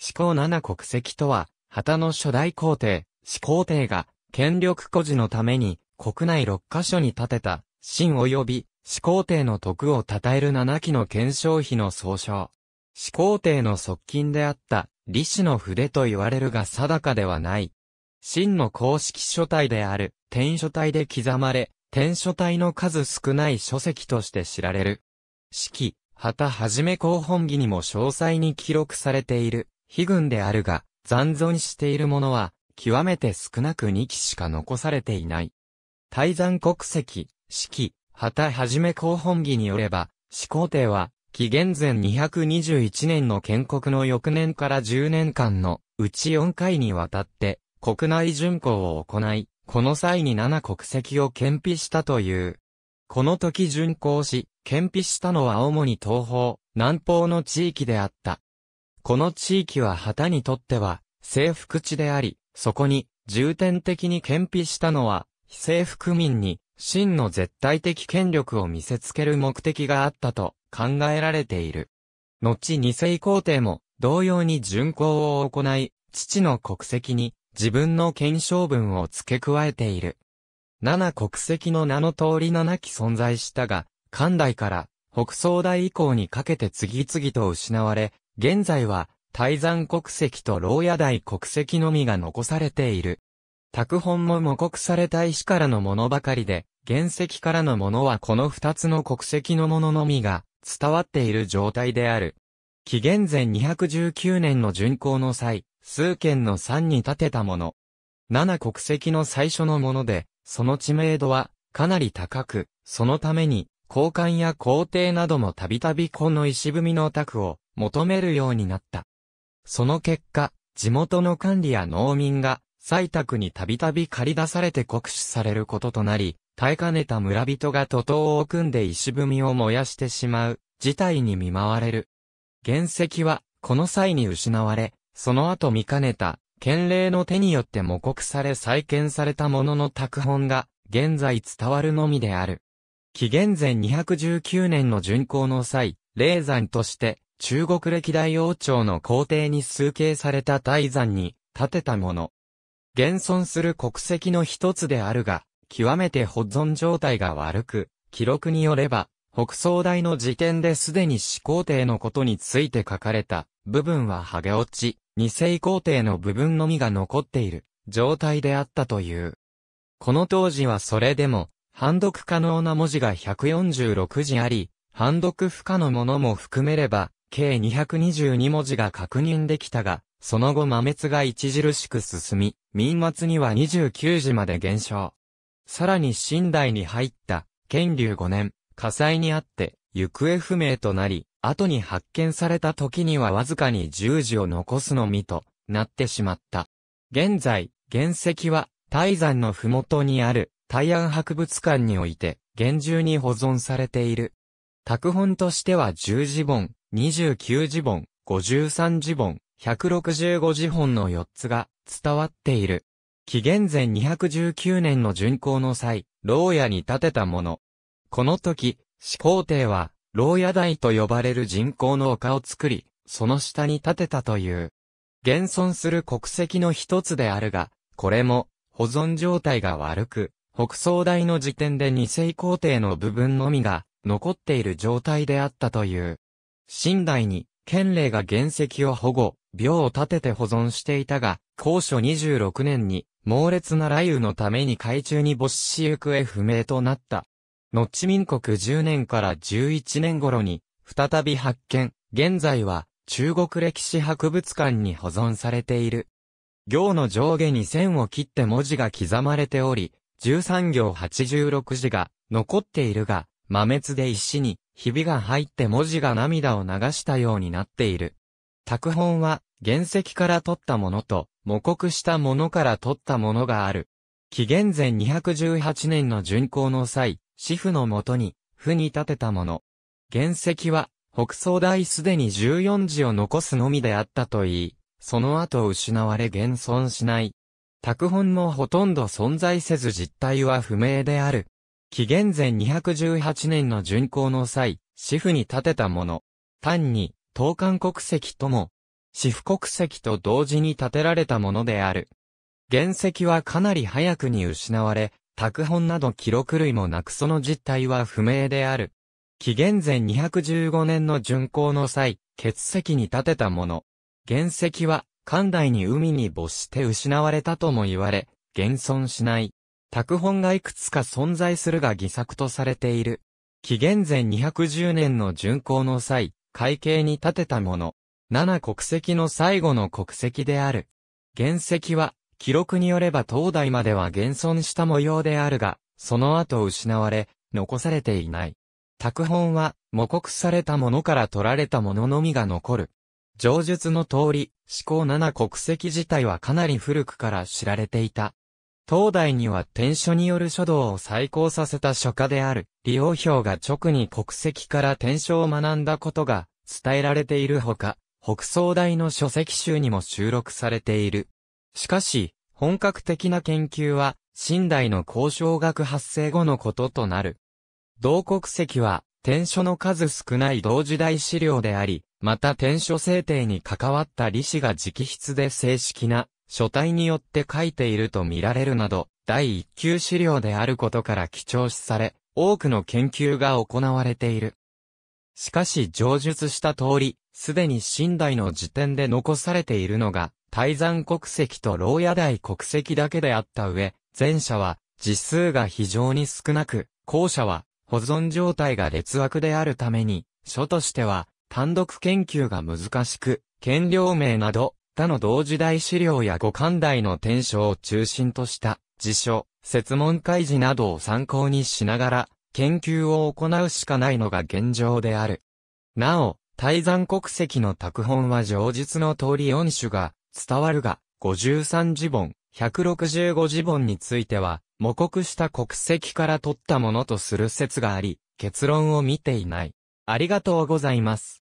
始皇七国籍とは、旗の初代皇帝、始皇帝が、権力孤児のために、国内六カ所に建てた、神及び、始皇帝の徳を称える七期の検証碑の総称。始皇帝の側近であった、李氏の筆と言われるが定かではない。真の公式書体である、天書体で刻まれ、天書体の数少ない書籍として知られる。式、旗はじめ広本儀にも詳細に記録されている。非軍であるが、残存しているものは、極めて少なく2期しか残されていない。大山国籍、式、旗はじめ広本義によれば、始皇帝は、紀元前221年の建国の翌年から10年間のうち4回にわたって国内巡行を行い、この際に7国籍を検費したという。この時巡行し、検費したのは主に東方、南方の地域であった。この地域は旗にとっては征服地であり、そこに重点的に検非したのは、非征服民に真の絶対的権力を見せつける目的があったと考えられている。後二世皇帝も同様に巡行を行い、父の国籍に自分の検証文を付け加えている。七国籍の名の通り七期存在したが、関代から北宋大以降にかけて次々と失われ、現在は、大山国籍と牢屋台国籍のみが残されている。拓本も模刻された石からのものばかりで、原石からのものはこの二つの国籍のもののみが伝わっている状態である。紀元前219年の巡行の際、数件の山に建てたもの。七国籍の最初のもので、その知名度はかなり高く、そのために、交換や皇帝などもたびたびこの石踏みの宅を求めるようになった。その結果、地元の管理や農民が、採択にたびたび借り出されて酷使されることとなり、耐えかねた村人が徒党を組んで石踏みを燃やしてしまう、事態に見舞われる。原石は、この際に失われ、その後見かねた、県令の手によって模告され再建されたものの拓本が、現在伝わるのみである。紀元前219年の巡行の際、霊山として、中国歴代王朝の皇帝に崇敬された大山に建てたもの。現存する国籍の一つであるが、極めて保存状態が悪く、記録によれば、北総大の時点ですでに始皇帝のことについて書かれた部分は剥げ落ち、二世皇帝の部分のみが残っている状態であったという。この当時はそれでも、判読可能な文字が146字あり、判読不可のものも含めれば、計222文字が確認できたが、その後真滅が著しく進み、民末には29字まで減少。さらに新代に入った、建立5年、火災にあって、行方不明となり、後に発見された時にはわずかに10字を残すのみとなってしまった。現在、原石は、泰山のふもとにある、大安博物館において、厳重に保存されている。拓本としては十字本、29字本、53字本、165字本の4つが伝わっている。紀元前219年の巡行の際、牢屋に建てたもの。この時、始皇帝は、牢屋台と呼ばれる人工の丘を作り、その下に建てたという。現存する国籍の一つであるが、これも、保存状態が悪く、北宋大の時点で二世皇帝の部分のみが、残っている状態であったという。神代に、県令が原石を保護、病を立てて保存していたが、高所26年に、猛烈な雷雨のために海中に没し行方不明となった。後民国10年から11年頃に、再び発見、現在は、中国歴史博物館に保存されている。行の上下に線を切って文字が刻まれており、13行86字が残っているが、真滅で石にひびが入って文字が涙を流したようになっている。拓本は、原石から取ったものと、模刻したものから取ったものがある。紀元前218年の巡行の際、死父のもとに、府に建てたもの。原石は、北総大すでに14字を残すのみであったといい、その後失われ現存しない。拓本もほとんど存在せず実態は不明である。紀元前218年の巡行の際、死府に建てたもの。単に、東韓国籍とも、死府国籍と同時に建てられたものである。原石はかなり早くに失われ、拓本など記録類もなくその実態は不明である。紀元前215年の巡行の際、血石に建てたもの。原石は、関代に海に没して失われたとも言われ、現存しない。拓本がいくつか存在するが偽作とされている。紀元前210年の巡行の際、会計に立てたもの。七国籍の最後の国籍である。原石は、記録によれば東大までは現存した模様であるが、その後失われ、残されていない。拓本は、模刻されたものから取られたもののみが残る。上述の通り、思考七国籍自体はかなり古くから知られていた。東大には転書による書道を再興させた書家である、李王票が直に国籍から転書を学んだことが伝えられているほか、北総大の書籍集にも収録されている。しかし、本格的な研究は、新代の交渉学発生後のこととなる。同国籍は、転書の数少ない同時代資料であり、また転書制定に関わった李氏が直筆で正式な書体によって書いていると見られるなど、第一級資料であることから貴重視され、多くの研究が行われている。しかし上述した通り、すでに新代の時点で残されているのが、大山国籍と牢屋大国籍だけであった上、前者は字数が非常に少なく、後者は保存状態が劣悪であるために、書としては単独研究が難しく、権領名など他の同時代資料や五寛代の天書を中心とした辞書、説問開示などを参考にしながら、研究を行うしかないのが現状である。なお、泰山国籍の拓本は上述の通り四種が伝わるが、53字本、165字本については、模刻した国籍から取ったものとする説があり、結論を見ていない。ありがとうございます。